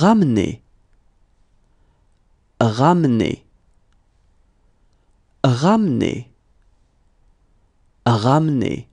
ramener ramener ramener ramener